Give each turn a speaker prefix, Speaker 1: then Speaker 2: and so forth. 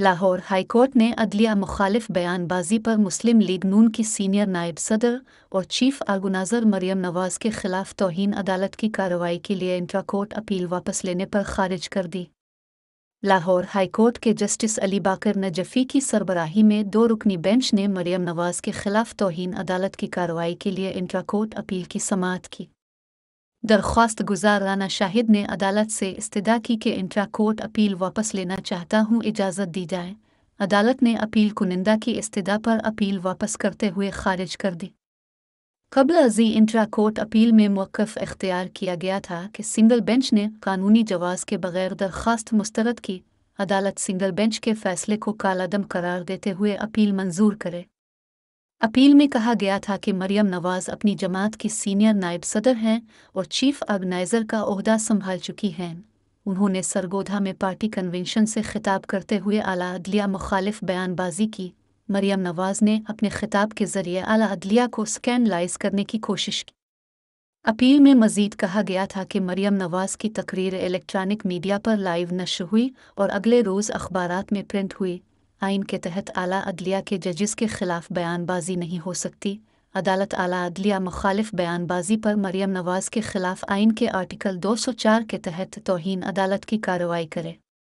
Speaker 1: Lahore high court ने अदलिया मुखालिफ बयानबाजी पर मुस्लिम लीग नून की सीनियर नायब सदर और चीफ आर्गुनाइजर मरियम नवाज के खिलाफ तोहन अदालत की कार्रवाई के लिए इंट्रा कोर्ट अपील वापस लेने पर खारिज कर दी लाहौर हाईकोर्ट के जस्टिस अली बाकर नजफ़ी की सरबराही में दो रुकनी बेंच ने मरियम नवाज के खिलाफ तोहन अदालत की कार्रवाई के लिए इंट्रा कोर्ट अपील की समात की दरख्वास्त गुजार राना शाहिद ने अदालत से इस्तदा की कि इंट्रा कोर्ट अपील वापस लेना चाहता हूं इजाज़त दी जाए अदालत ने अपील कुनिंदा की इस्तदा पर अपील वापस करते हुए खारिज कर दी कबल अजी इंट्रा कोर्ट अपील में मौक़ इख्तियार किया गया था कि सिंगल बेंच ने कानूनी जवाज़ के बगैर दरख्वास्त मुस्तरद की अदालत सिंगल बेंच के फैसले को कालादम करार देते हुए अपील मंजूर करे अपील में कहा गया था कि मरियम नवाज अपनी जमात की सीनियर नायब सदर हैं और चीफ ऑर्गेनाइजर का अहदा संभाल चुकी हैं उन्होंने सरगोधा में पार्टी कन्वेंशन से खिताब करते हुए आला अदलिया मुखालिफ बयानबाजी की मरियम नवाज ने अपने खिताब के जरिए आला अदलिया को स्कैनलाइज करने की कोशिश की अपील में मजीद कहा गया था कि मरियम नवाज की तकरीर इलेक्ट्रॉनिक मीडिया पर लाइव नश हुई और अगले रोज़ अखबार में प्रिंट हुई आइन के तहत आला अदलिया के जजिस के खिलाफ बयानबाजी नहीं हो सकती अदालत आला अदलिया मुखालिफ बयानबाजी पर मरियम नवाज के खिलाफ आइन के आर्टिकल 204 के तहत तोहन अदालत की कार्रवाई करे